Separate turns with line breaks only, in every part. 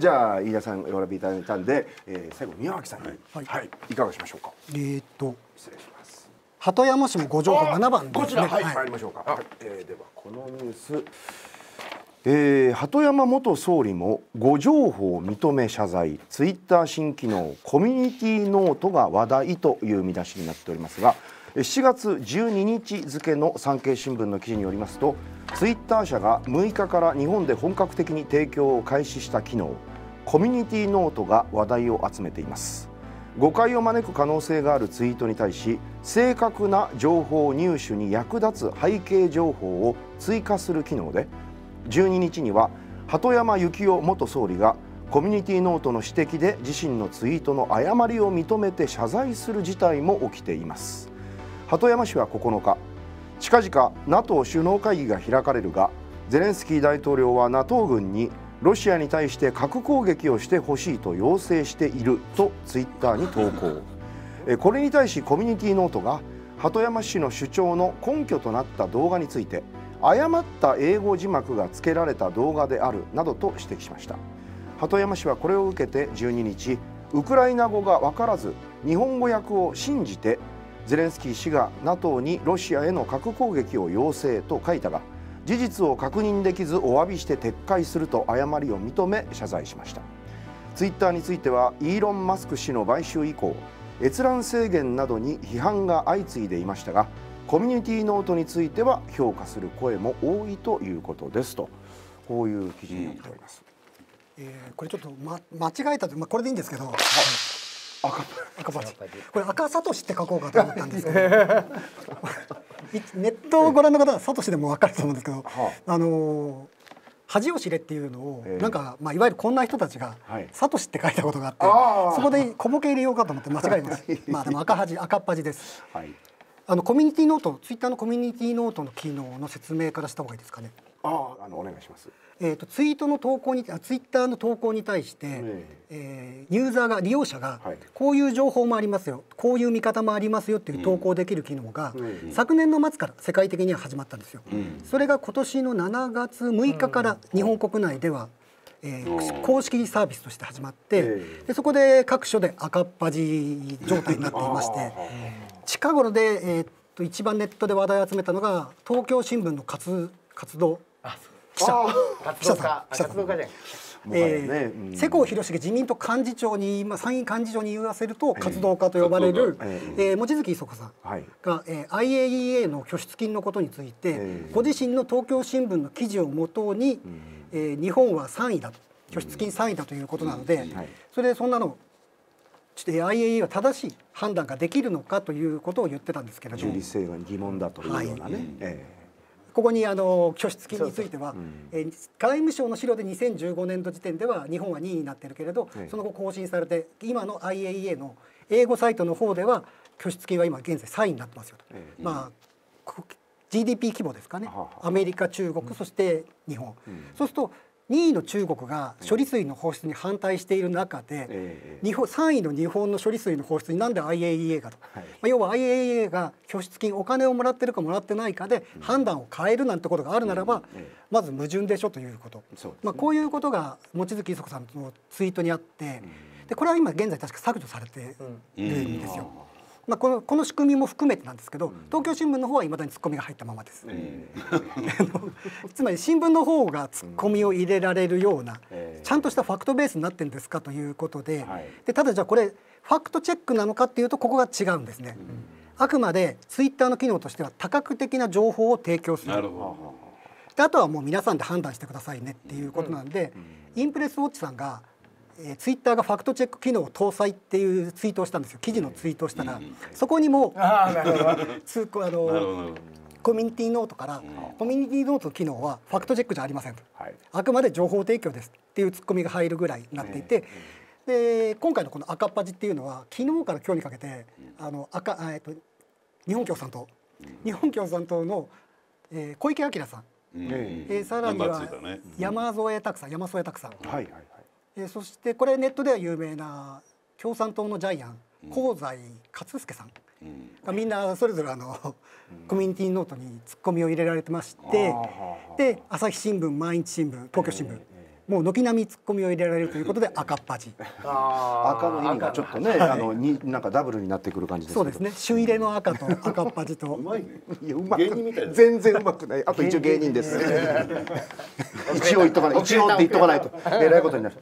じゃあ飯田さんお選びいただいたんで、えー、最後宮脇さんに、はい、はい、いかがしましょうか。えー、っと失礼します。鳩山市も五条7番、ね、こちらはい、参りましょうか。はい、えー、ではこのニュース。えー、鳩山元総理も誤情報認め謝罪ツイッター新機能コミュニティノートが話題という見出しになっておりますが7月12日付の産経新聞の記事によりますとツイッター社が6日から日本で本格的に提供を開始した機能コミュニティノートが話題を集めています誤解を招く可能性があるツイートに対し正確な情報入手に役立つ背景情報を追加する機能で12日には鳩山幸夫元総理がコミュニティノートの指摘で自身のツイートの誤りを認めて謝罪する事態も起きています鳩山氏は9日近々 NATO 首脳会議が開かれるがゼレンスキー大統領は NATO 軍にロシアに対して核攻撃をしてほしいと要請しているとツイッターに投稿これに対しコミュニティノートが鳩山氏の主張の根拠となった動画について誤った英語字幕が付けられた動画であるなどと指摘しました鳩山氏はこれを受けて12日ウクライナ語が分からず日本語訳を信じてゼレンスキー氏が NATO にロシアへの核攻撃を要請と書いたが事実を確認できずお詫びして撤回すると誤りを認め謝罪しましたツイッターについてはイーロン・マスク氏の買収以降閲覧制限などに批判が相次いでいましたがコミュニティノートについては評価する声も多いということですとこういう記事になっております、
えー、これちょっと、ま、間違えたと、まあ、これでいいんですけど、はい赤赤チこれ赤サトシって書こうかと思ったんですけど ネットをご覧の方はサトシでも分かると思うんですけど、あの恥を知れっていうのを、なんか、まあ、いわゆるこんな人たちが「サトシ」って書いたことがあってそこで小ボケ入れようかと思って間違えまし まあでも赤恥赤っ恥です、はい、あのコミュニティノートツイッターのコミュニティノートの機能の説明からした方がいいですかねああのお願いします。えっ、ー、とツイートの投稿にあツイッターの投稿に対して、ええー、ユーザーが利用者が、はい、こういう情報もありますよ、こういう見方もありますよっていう投稿できる機能が、うん、昨年の末から世界的には始まったんですよ。うん、それが今年の7月6日から日本国内では、うん、えー、公式サービスとして始まって、でそこで各所で赤っ端状態になっていまして 近頃で、えーと一番ネットで話題を集めたのが東京新聞の活活動あ記者
活動家活動家じゃえー、ねうん、世
耕弘成自民党幹事長に参院幹事長に言わせると活動家と呼ばれる、えー、えー、望月磯子さんが、えー、IAEA の拠出金のことについて、えー、ご自身の東京新聞の記事をもとに、えー、日本は3位だ拠出金3位だということなので、はい、それでそんなのっと IAEA は正しい判断ができるのかということを言ってたんですけれども。
性が疑問だというようなね、はいえー
ここにあの拠出金については、うん、え外務省の資料で2015年度時点では日本は2位になってるけれど、その後更新されて今の IAEA の英語サイトの方では拠出金は今現在3位になってますよと。まあ GDP 規模ですかねアメリカ中国、そして日本、そうすると2位の中国が処理水の放出に反対している中で、日本3位の日本の処理水の放出になんで IAEA がと、まあ、要は IAEA が拠出金お金をもらってるかもらってないかで判断を変えるなんてことがあるならば、まず矛盾でしょということ、まあ、こういうことが望月磯子さんのツイートにあって、でこれは今現在確か削除されて
るんですよ。
まあ、このこの仕組みも含めてなんですけど、東京新聞の方はいまだにツッコミが入ったままです、つまり新聞の方がツッコミを入れられるような、ちゃんとしたファクトベースになってるんですかということででただじゃあこれファクトチェックなのかっていうとここが違うんですね、うん、あくまでツイッターの機能としては多角的な情報を提供するであとはもう皆さんで判断してくださいねっていうことなんで、うんうん、インプレスウォッチさんがえー、ツイッターがファクトチェック機能搭載っていうツイートをしたんですよ記事のツイートをしたら、うん、そこにもあ通あの コミュニティノートから、コミュニティノートの機能はファクトチェックじゃありませんはい、あくまで情報提供ですっていうツッコミが入るぐらいになっていて、で今回のこの赤っ端っていうのは昨日から今日にかけて、あの赤えっと日本共産党、日本共産党の、えー、小池晃さん、
うん、えー、さらには山
添拓さん、山添拓さん、はいはいはい、えー、そしてこれネットでは有名な共産党のジャイアン香西克介さんがみんなそれぞれあの、コミュニティノートにツッコミを入れられてまして、で朝日新聞毎日新聞東京新聞、もう軒並みツッコミを入れられるということで赤っ端
赤の意味がちょっとね、あのになんかダブルになってくる感じですそうで
すね旬入れの赤と赤っ端とうまい,、やうまい全然うまくないあ
と一応芸人です、一応言っとかない一応って言っとかないと えらいことになる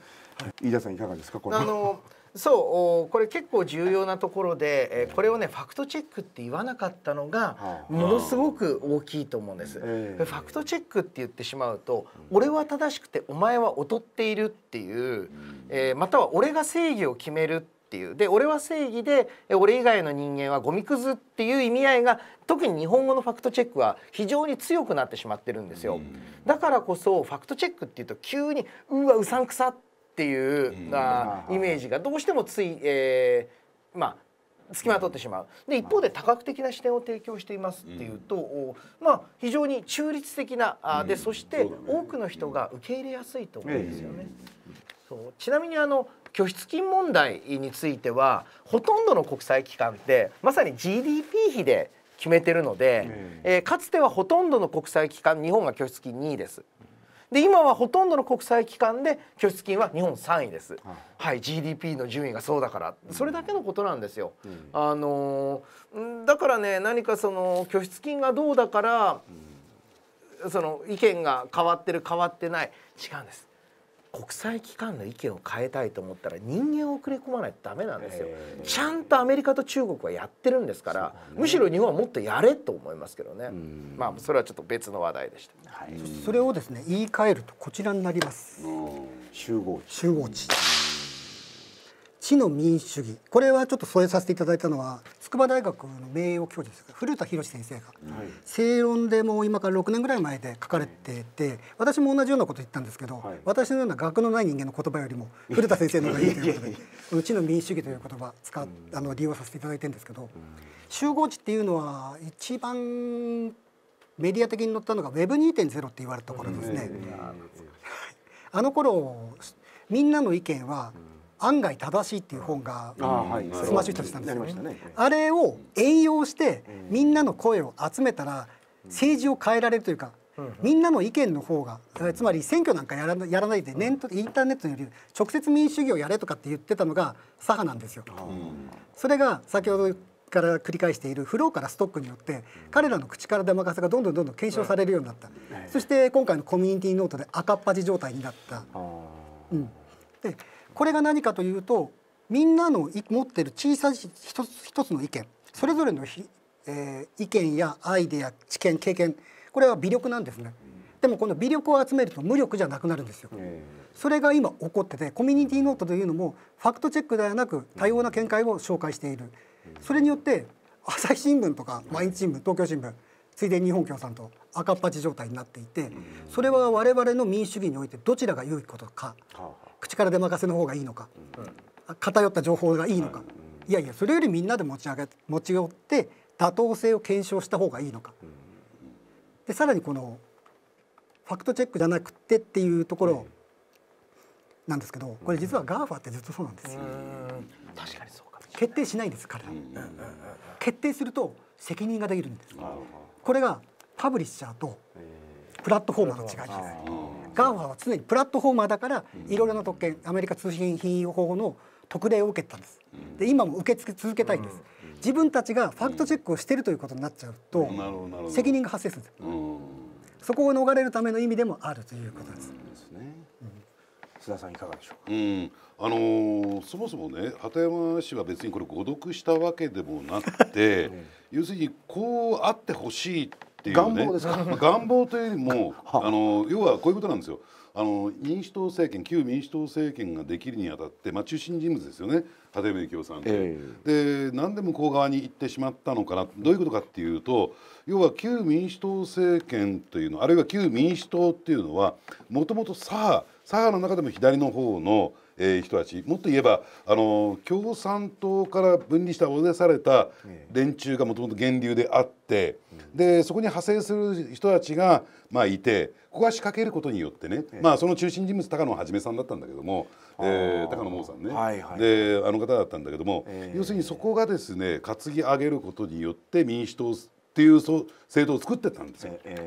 飯田さんいかがですかこれあ
のそうこれ結構重要なところで、えこれをねファクトチェックって言わなかったのがものすごく大きいと思うんです、えー、ファクトチェックって言ってしまうと、うん、俺は正しくてお前は劣っているっていう、うん、えー、または俺が正義を決めるっていうで俺は正義で俺以外の人間はゴミくずっていう意味合いが特に日本語のファクトチェックは非常に強くなってしまってるんですよ、うん、だからこそファクトチェックっていうと急にうわうさんくさってっていう、うん、あイメージがどうしてもつい、えー、まあ付きまとってしまうで一方で多角的な視点を提供していますっていうと、うん、まあ、非常に中立的なあで、うん、そして多くの人が受け入れやすいと思うんですよね。そうちなみにあの拠出金問題についてはほとんどの国際機関ってまさに GDP 比で決めてるので、えー、かつてはほとんどの国際機関日本が拠出金2位です。で今はほとんどの国際機関で拠出金は日本3位です、はい、はい、GDP の順位がそうだから、うん、それだけのことなんですよ、うん、あのー、だからね何かその拠出金がどうだから、うん、その意見が変わってる変わってない違うんです国際機関の意見を変えたいと思ったら人間を送り込まないとダメなんですよ。ちゃんとアメリカと中国はやってるんですから、ね、むしろ日本はもっとやれと思いますけどね。まあそれはちょっと別の話題でした。は
い、それをですね言い換えるとこちらになります。集合地。集合地。地の民主主義これはちょっと添えさせていただいたのは筑波大学の名誉教授です古田博先生が、はい、正論でもう今から6年ぐらい前で書かれてて、私も同じようなこと言ったんですけど、はい、私のような学のない人間の言葉よりも古田先生の方がいいということでこの知の民主主義という言葉使、あの利用させていただいてるんですけど、集合値っていうのは一番メディア的に載ったのが Web2.0 って言われたところですね。あの頃みんなの意見は、うん案外正しいっていう本がスマッシュとしたんですよ、ね、あれを栄養してみんなの声を集めたら政治を変えられるというかみんなの意見の方がつまり選挙なんかやらやらないでネットインターネットより直接民主主義をやれとかって言ってたのが左派なんですよ。それが先ほどから繰り返しているフローからストックによって彼らの口から出まかせがどんどんどんどん検証されるようになった、そして今回のコミュニティノートで赤っ端状態になった。うん、でこれが何かというとみんなの持っている小さい一つ一つの意見それぞれのひ、えー、意見やアイデア知見経験これは微力なんですね。でもこの微力を集めると無力じゃなくなるんですよ。それが今起こっててコミュニティノートというのもファクトチェックではなく多様な見解を紹介している。それによって朝日新聞とか毎日新聞東京新聞ついで日本共産党赤っ端状態になっていてそれは我々の民主主義においてどちらが良いことか口から出任せの方がいいのか、偏った情報がいいのか、いやいやそれよりみんなで持ち上げ持ち寄って妥当性を検証した方がいいのか、でさらにこのファクトチェックじゃなくてっていうところなんですけどこれ実は GAFA ってずっとそうなんですよ。確かにそうか決定しないんです彼ら、決定すると責任ができるんですこれがパブリッシャーとプラットフォーマーの違いです GAFA は常にプラットフォーマーだからいろいろな特権アメリカ通信品用法の特例を受けたんですで今も受け付け続けたいんです、自分たちがファクトチェックをしているということになっちゃうと責任が発生するんです、そこを逃れるための意味でもあるということです。須田さんいかがでしょ
うか、うん、あのー、そもそもね鳩山氏は別にこれ誤読したわけでもなくて、う ん、要するにこうあってほしいっていう、ね、願望ですか、願望というよりも あの要はこういうことなんですよあの民主党政権旧民主党政権ができるにあたって、まあ、中心人物ですよね立山幸雄さんって、えー、で何で向こう側に行ってしまったのかなどういうことかっていうと要は旧民主党政権というのあるいは旧民主党っていうのはもともと左派左派の中でも左の方のえー、人たちもっと言えばあの共産党から分離した脅いされた連中がもともと源流であって、でそこに派生する人たちが、まあ、いてここが仕掛けることによってね、まあ、その中心人物高野はじめさんだったんだけども、えー、高野真さんね、はいはい、であの方だったんだけども、えー、要するにそこがですね担ぎ上げることによって民主党っていう政党を作ってたんですよ。指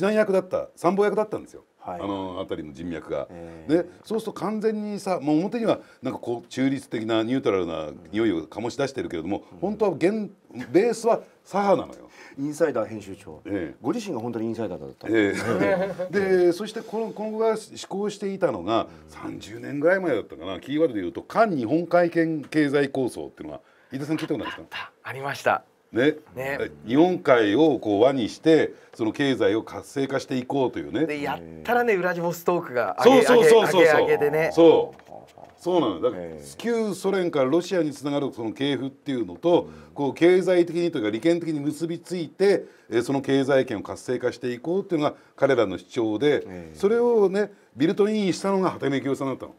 南役だった参謀役だったんですよ。はい、あの辺りの人脈が、えー、でそうすると完全にさもう表にはなんかこう中立的なニュートラルな匂いを醸し出してるけれども、うん、本当は現ベースは左派なのよ。インサイダー編集長、えー、ご自身が本当にインサイダーだった、えー、でそしてこの今後が思考していたのが30年ぐらい前だったかなキーワードで言うと「韓日本海圏経済構想」っていうのは飯田さん聞いたことないですかありましたねね、日本海をこう輪にしてその経済を活性化していこうというねでやったらねウラジボストークが上げそうそうそうそう上げでねそ
う
そうなのだ
から旧ソ連からロシアにつながるその系譜っていうのとこう経済的にというか利権的に結びついてその経済圏を活性化していこうっていうのが彼らの主張でそれをねビルトインしたのが畑芽清さんだったの。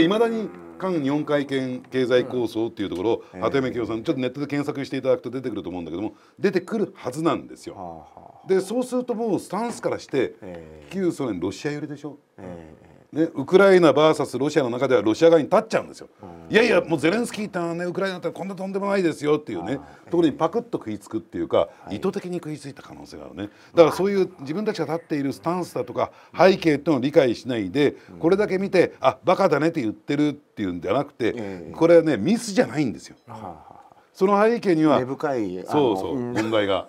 いまだに韓本海圏経済構想っていうところを鳩山清さんちょっとネットで検索していただくと出てくると思うんだけども出てくるはずなんですよ。でそうするともうスタンスからして旧ソ連ロシア寄りでしょ。ね、ウクライナ VS ロシアの中ではロシア側に立っちゃうんですよ。いやいやもうゼレンスキーってねウクライナってこんなとんでもないですよっていうねところにパクッと食いつくっていうか、意図的に食いついた可能性があるねだからそういう自分たちが立っているスタンスだとか背景っていうのを理解しないでこれだけ見てあバカだねって言ってるっていうんじゃなくてこれはねミスじゃないんですよ。その背景には根深いそうそう問題が。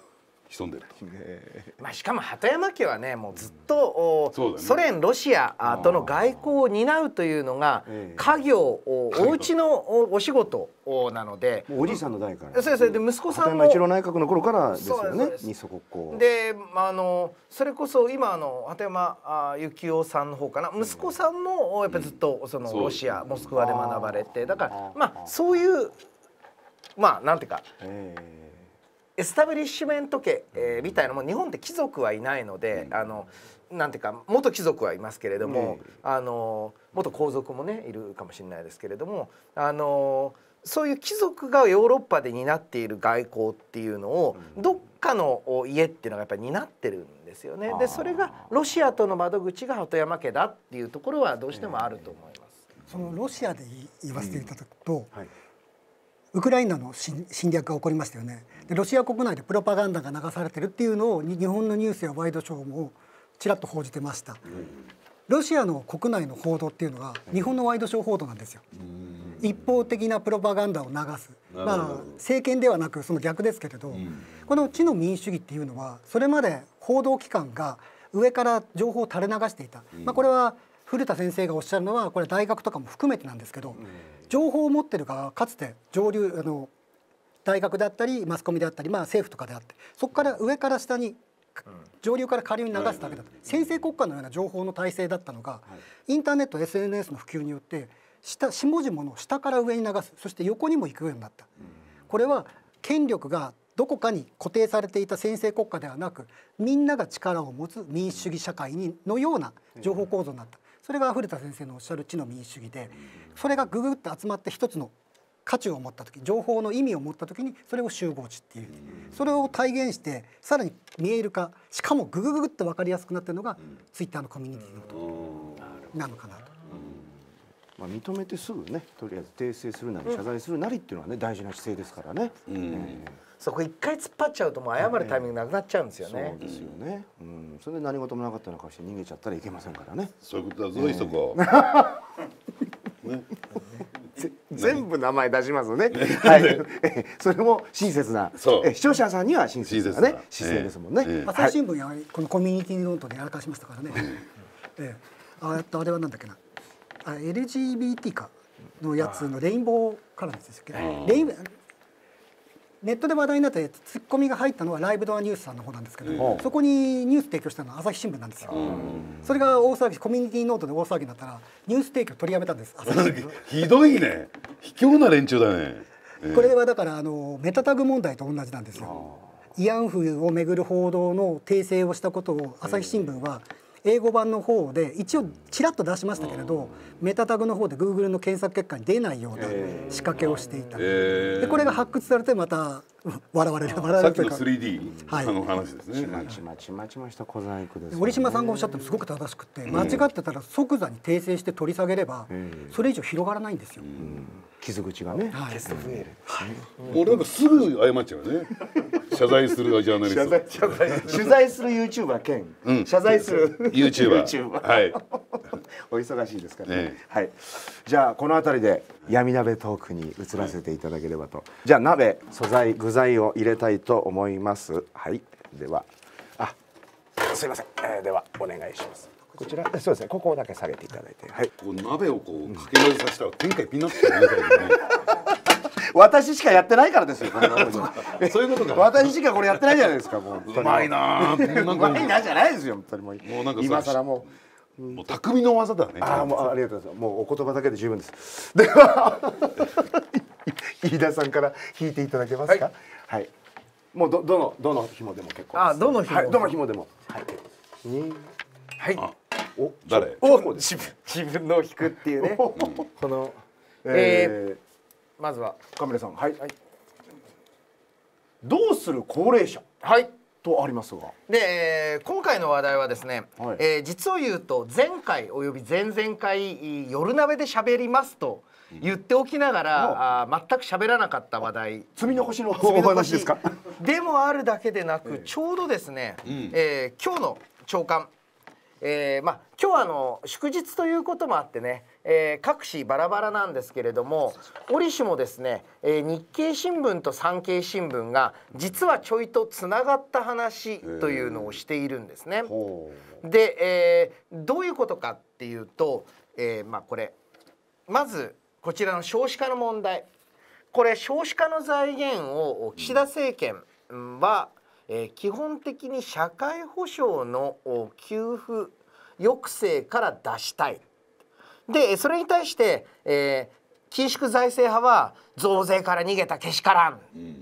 潜んでると、まあ、しかも鳩山
家はねもうずっと、うんね、ソ連ロシアとの外交を担うというのが家業お家のお仕事なのでおじいさんの代からそうですで息子さんも一郎内閣の頃からですよね
二祖国交
で、あのそれこそ今あの鳩山幸男さんの方かな息子さんもやっぱずっとそのロシア、モスクワで学ばれてだからまあそういうまあなんていうか、えーエスタブリッシュメント家、えー、みたいなも日本って貴族はいないので、うん、あのなんていうか元貴族はいますけれども、うん、あの元皇族もねいるかもしれないですけれどもあのそういう貴族がヨーロッパで担っている外交っていうのを、うん、どっかの家っていうのがやっぱり担ってるんですよね。でそれがロシアとの窓口が鳩山家だっていうところはどうしてもあると思いま
す。そのロシアで言わせていただくと、はいウクライナの侵略が起こりましたよねでロシア国内でプロパガンダが流されてるっていうのを日本のニュースやワイドショーもちらっと報じてました、うん、ロシアの国内の報道っていうのは日本のワイドショー報道なんですよ、うん、一方的なプロパガンダを流すまあ政権ではなくその逆ですけれど、うん、この地の民主主義っていうのはそれまで報道機関が上から情報を垂れ流していた、まあ、これは古田先生がおっしゃるのはこれ大学とかも含めてなんですけど、情報を持ってる側かつて上流あの大学であったりマスコミであったり、まあ、政府とかであってそこから上から下に上流から下流に流すだけだと先制国家のような情報の体制だったのが、インターネット SNS の普及によって下下々の下から上に流すそして横にも行くようになった。これは権力がどこかに固定されていた専制国家ではなくみんなが力を持つ民主主義社会にのような情報構造になった、それが古田先生のおっしゃる知の民主主義でそれがぐぐっと集まって一つの価値を持った時情報の意味を持った時にそれを集合値っていうそれを体現してさらに見える化しかもグググッと分かりやすくなってるのがツイッターのコミュニティのことなのかなと。
まあ、認めてすぐねとりあえず訂正するなり謝罪するなりっていうのはね、うん、大事な姿勢ですからね、うん
そこ一回突っ張っちゃうともう謝るタイミングなくなっちゃうんですよね、そうですよ
ね、うん、それで何事もなかったのかして逃げちゃったらいけませんからねそういうことだぞ、えー、そ こ、ね全部名前出しますね。はい、それも親切な、視聴者さんには親切なね、姿勢ですもんね。えーえー、朝日新聞
やこのコミュニティノートでやらかしましたからね。ええー、あああれはなんだっけな。あ LGBT かのやつのレインボーからですけど、レインネットで話題になったやつツッコミが入ったのはライブドアニュースさんの方なんですけど、うん、そこにニュース提供したのは朝日新聞なんですよ、うん、それが大騒ぎコミュニティノートで大騒ぎになったらニュース提供取りやめたんです
ひどいね卑怯な連中だね、こ
れはだからあのメタタグ問題と同じなんですよ慰安婦をめぐる報道の訂正をしたことを朝日新聞は、英語版の方で一応ちらっと出しましたけれど、メタタグの方で Google の検索結果に出ないような仕掛けをしてい
た、えー、でこ
れが発掘されてまた笑われる笑われるというかさっきの 3D の話
ですね、はい、まちまちまちました小細工
です、ね、折島さんがおっしゃってすごく正しくて間違ってたら即座に訂正して取り下げれば、それ以上広がらないんですよ、うん
傷口がね、はい、結露増える、はい、俺なんかすぐ謝っちゃうね 謝罪するジャーナリスト
謝罪
取材する YouTuber 兼、
うん、謝罪する YouTuber, YouTuber はい
お忙しいですからね、ね、はいじゃあこの辺りで闇鍋トークに移らせていただければと、はい、じゃあ鍋素材具材を入れたいと思いますはいではあすいません、えー、ではお願いしますこちらそうですねここだけ下げていただいてはいこう鍋をこうかけ
混ぜさせたら天下一品になってる 私しかやってないからですよ。そういうことか。私しかこれやってないじゃないですか。もううまいな。うまいなじゃないですよ。
本当にもう。もうなんか今更もう。もう匠の技だね。ああもうありがとうございます。もうお言葉だけで十分です。では飯田さんから引いていただけますか。はい。もうどどのどの紐でも結構あどの紐、どの紐でも。はい。はい。お誰お自分自分のを引くっていうねこの
えー、え
ー、まずはカメラさん、はい、はい、どうする高齢者はいとありますが
で、えー、今回の話題はですね、はい、えー、実を言うと前回および前々回夜鍋で喋りますと言っておきながら、うん、あ全く喋らなかった話題積み残しの お話ですか でもあるだけでなく、えー、ちょうどですね、うん、えー、今日の朝刊えー、まあ、今日はあの祝日ということもあってね、えー、各紙バラバラなんですけれども折しもですね、えー、日経新聞と産経新聞が実はちょいとつながった話というのをしているんですね。で、えー、どういうことかっていうと、えまあ、これまずこちらの少子化の問題これ少子化の財源を岸田政権は、え基本的に社会保障の給付抑制から出したい。でそれに対して、えー、緊縮財政派は増税から逃げたけしからんっ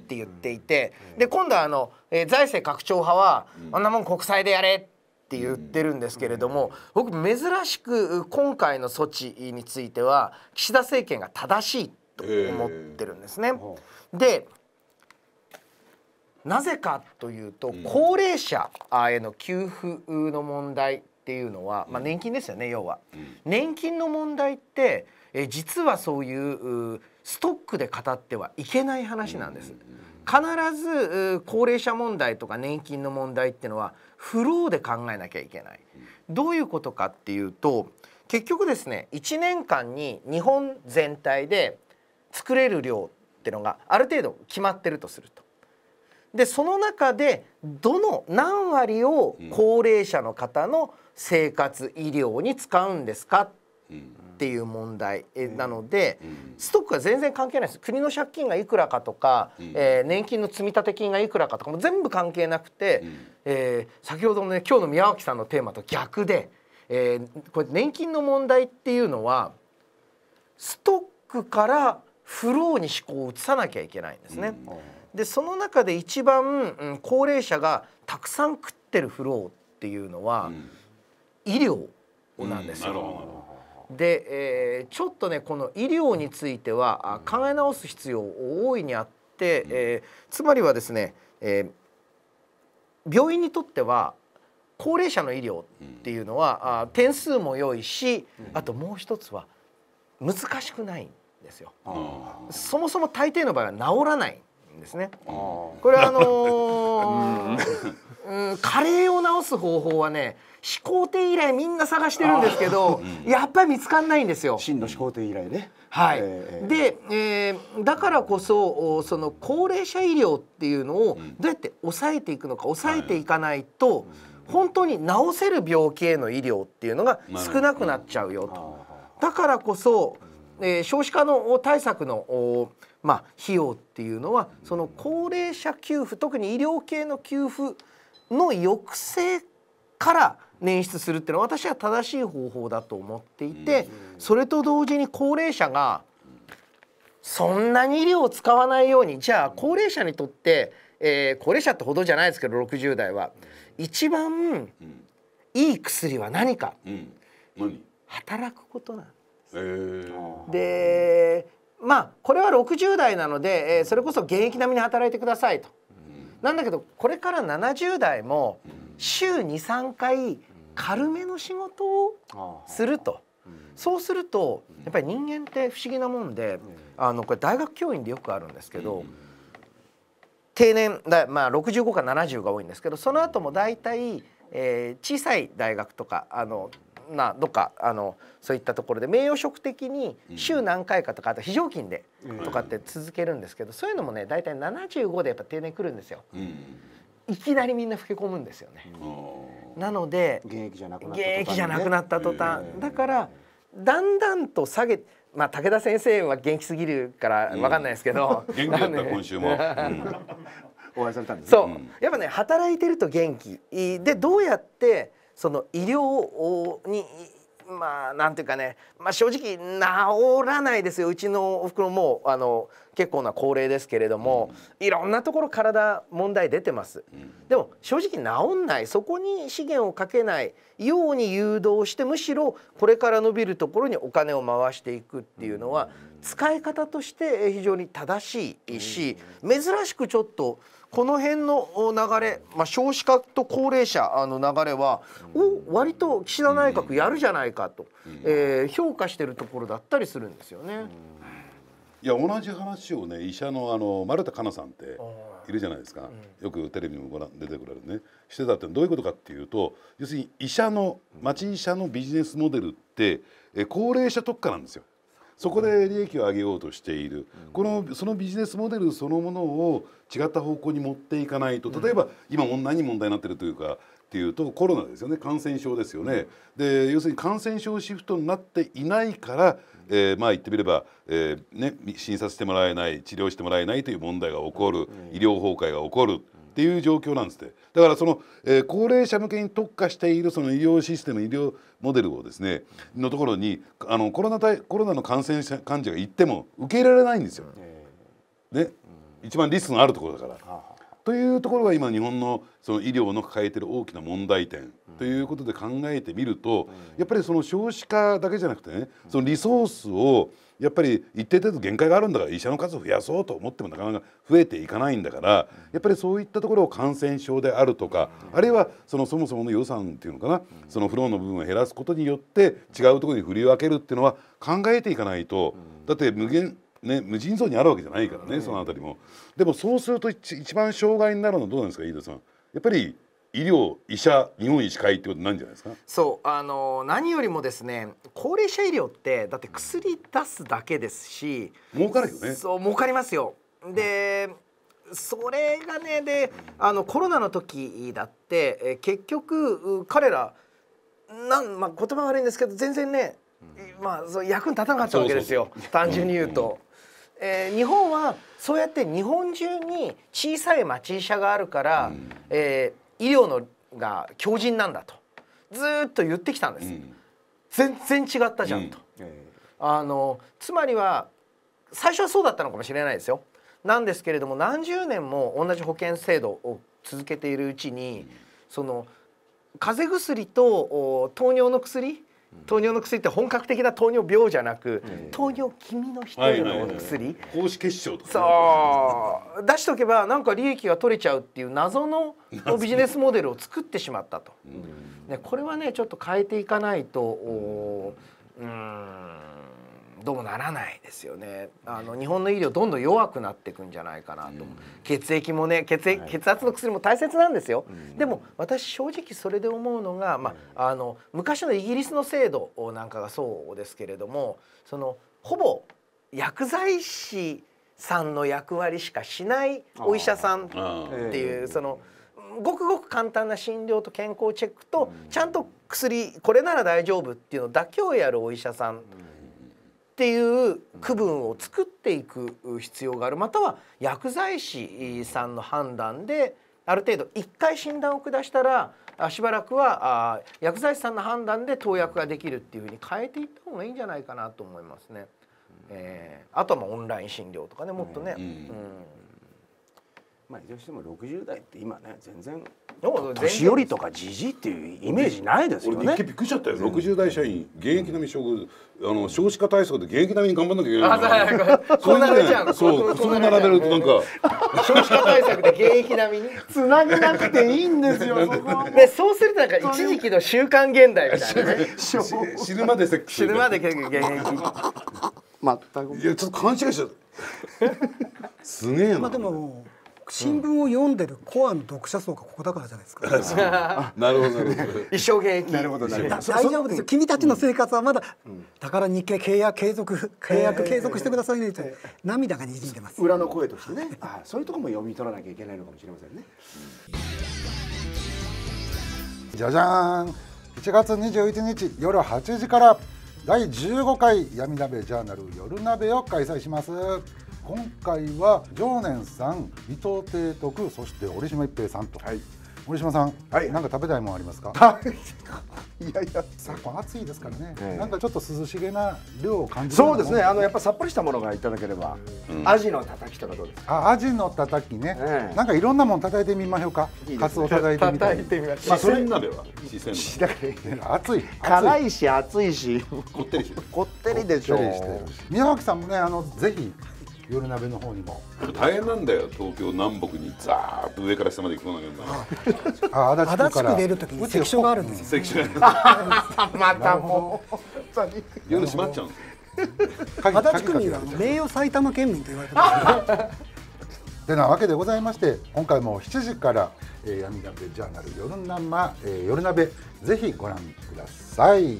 て言っていて、で今度はあの、えー、財政拡張派は、あんなもん国債でやれって言ってるんですけれども、僕珍しく今回の措置については岸田政権が正しいと思ってるんですね。でなぜかというと、高齢者への給付の問題っていうのは、まあ、年金ですよね要は、年金の問題ってえ実はそういうストックで語ってはいけない話なんです。必ず高齢者問題とか年金の問題っていうのはフローで考えなきゃいけない。どういうことかっていうと結局ですね1年間に日本全体で作れる量っていうのがある程度決まってるとすると。でその中でどの何割を高齢者の方の生活医療に使うんですかっていう問題なので、ストックは全然関係ないです国の借金がいくらかとか、えー、年金の積立金がいくらかとかも全部関係なくて、えー、先ほどのね今日の宮脇さんのテーマと逆で、えー、これ年金の問題っていうのはストックからフローに思考を移さなきゃいけないんですね。でその中で一番、うん、高齢者がたくさん食ってるフローっていうのは、医療な
んですよ。
で、えー、ちょっとねこの医療については、うん、考え直す必要大いにあって、うん、えー、つまりはですね、えー、病院にとっては高齢者の医療っていうのは、うん、あ点数も良いし、あともう一つは難しくないんですよ。そもそも大抵の場合は治らないんですね。これあのう加齢を治す方法はね始皇帝以来みんな探してるんですけど、うん、やっぱり見つかんないんですよ。真の始皇帝以来ね、はい、えー、で、えー、だからこそその高齢者医療っていうのをどうやって抑えていくのか、うん、抑えていかないと、本当に治せる病気への医療っていうのが少なくなっちゃうよと。だからこそえー、少子化の対策の、まあ、費用っていうのはその高齢者給付特に医療系の給付の抑制から捻出するっていうのは私は正しい方法だと思っていてそれと同時に高齢者がそんなに医療を使わないようにじゃあ高齢者にとって、えー、高齢者ってほどじゃないですけど60代は一番いい薬は何か、うん、何働くことなんでまあこれは60代なので、えー、それこそ現役並みに働いてくださいと。なんだけどこれから70代も週23回軽めの仕事をすると。そうするとやっぱり人間って不思議なもんであのこれ大学教員でよくあるんですけど定年だ、まあ、65か70が多いんですけどその後も大体、え小さい大学とかあのまあ、どっかあのそういったところで名誉職的に週何回かとかあと非常勤でとかって続けるんですけど、そういうのもね大体75でやっぱ定年来るんですよ。いきなりみんな老け込むんですよね。なので現役じゃなくなったね、現役じゃなくなった途端だからだんだんと下げまあ武田先生は元気すぎるからわかんないですけど、うん、元気だった今週も。うん お会いされたんです、ね、そう、やっぱね働いてると元気でどうやってその医療にまあなんていうかね、まあ、正直治らないですようちのおふくろもあの結構な高齢ですけれども、うん、いろんなところ体問題出てます、うん、でも正直治んないそこに資源をかけないように誘導してむしろこれから伸びるところにお金を回していくっていうのは、うん、使い方として非常に正しいし、珍しくちょっとこの辺の流れ、まあ、少子化と高齢者の流れは、
お割と岸田内閣やるじゃないかと、うん、えー、評価してるところだったりするんですよね。うん、いや同じ話をね医者のあの丸田香奈さんっているじゃないですか、よくテレビにもご覧出てくれるねしてたってどういうことかっていうと要するに医者の町医者のビジネスモデルって高齢者特化なんですよ。そこで利益を上げようとしている、うん、このそのビジネスモデルそのものを違った方向に持っていかないと例えば、今も何に問題になってるというかっていうとコロナですよね感染症ですよね、うん、で要するに感染症シフトになっていないから、えー、まあ言ってみれば、えーね、診察してもらえない治療してもらえないという問題が起こる、医療崩壊が起こる。っていう状況なんですってだからその、えー、高齢者向けに特化しているその医療システム医療モデルをですねのところにあのコロナ対コロナの感染者患者が行っても受け入れられないんですよ。ね、一番リスクのあるところだから。というところが今日本のその医療の抱えてる大きな問題点ということで考えてみるとやっぱりその少子化だけじゃなくてねそのリソースをやっぱり一定程度限界があるんだから医者の数を増やそうと思ってもなかなか増えていかないんだからやっぱりそういったところを感染症であるとかあるいはそのそもそもの予算っていうのかなそのフローの部分を減らすことによって違うところに振り分けるっていうのは考えていかないとだって無限ね、無尽蔵にあるわけじゃないからね、そのたりもでもそうすると一番障害になるのはどうなんですか飯田さんやっぱり医療医者日本医師会ってことなんじゃないですか
そうあの何よりも
ですね高齢者医療ってだって薬出
すだけですし儲かるよねそう儲かりますよで、それがねであのコロナの時だってえ結局彼らなん、まあ、言葉悪いんですけど全然ね、まあ、そう役に立たなかったわけですよ単純に言うと。えー、日本はそうやって日本中に小さい町医者があるから、うん、えー医療のが強靭なんだとずっと言ってきたんです、うん、全然違ったじゃんと、うん、あのつまりは最初はそうだったのかもしれないですよなんですけれども何十年も同じ保険制度を続けているうちに、うん、その風邪薬と糖尿の薬糖尿の薬って本格的な糖尿病じゃなく、糖尿気味の人の薬、高子結晶とか、ね、出しとけばなんか利益が取れちゃうっていう謎の ビジネスモデルを作ってしまったと、ね、これはねちょっと変えていかないと、うんどうもならないですよねあの日本の医療どんどん弱くなっていくんじゃないかなと、血液もね血液血圧の薬も大切なんですよ、でも私正直それで思うのが、まあ、あの昔のイギリスの制度なんかがそうですけれどもそのほぼ薬剤師さんの役割しかしないお医者さんっていうその。ごくごく簡単な診療と健康チェックとちゃんと薬これなら大丈夫っていうのだけをやるお医者さんっていう区分を作っていく必要があるまたは薬剤師さんの判断である程度1回診断を下したらしばらくは薬剤師さんの判断で投薬ができるっていうふうに変えていった方がいいんじゃないかなと思いますね。えー、あとはまあオンライン診療とかねもっとね。うん、うんまあ、いずれにしても60代って今ね全然
年寄りとかじじいっていうイメージないですよね。俺び
っくりしちゃったよ。六十代社員、現役並み職、あの少子化対策で現役並みに頑張んなきゃいけない。そう並べちそう。そう、そう並べるとなんか少子化対
策で現役並みにつなげなくていいんですよ。で、そうするとなんか一時期の週刊現代みたいなね。死ぬまで現役。全
く。いやちょっと勘違いしちゃう。
すげえな。まあでも。新聞を読んでるコアの読者層がここだからじゃないですか。なるほど、一生懸
命。なるほど、大丈夫で
す君たちの生活はまだ、だから日経契約継続契
約継続して
くださいね
っ涙が
にじんでます。裏の声としてね。あ、そういうとこも読み取らなきゃいけないのかもしれませんね。
じゃじゃん。1月21日夜8時から第15回闇鍋ジャーナル夜鍋を開催します。今回は常念さん伊藤提督そして折島一平さんと、はい、森島さん、はい、なんか食べたいもんありますか いやいやさ昨今暑いですからね、えー、なんかちょっと涼しげな量を感じるそうですねあのやっぱさっぱりしたものがいただければ、うん、アジのたたきとかどうですかあアジのたたきね、えー、なんかいろんなもの叩いてみましょうかカツオ叩いてみたい叩いてみましょうそれな
では四
川暑い 辛いし暑いしこってりこってりでしょ宮脇さんもねあのぜひ夜鍋の方にも
大変なんだよ東京南北にザーッと上から下まで行くのがあ足立区から
足立区出る時に関所
があるんですよ関所が またもう夜閉まっちゃうんですよ
足立区には名誉埼玉県民と言われてますでなわけでございまして今回も7時から「えー、闇鍋ジャーナル夜生、えー、夜鍋」ぜひご覧ください。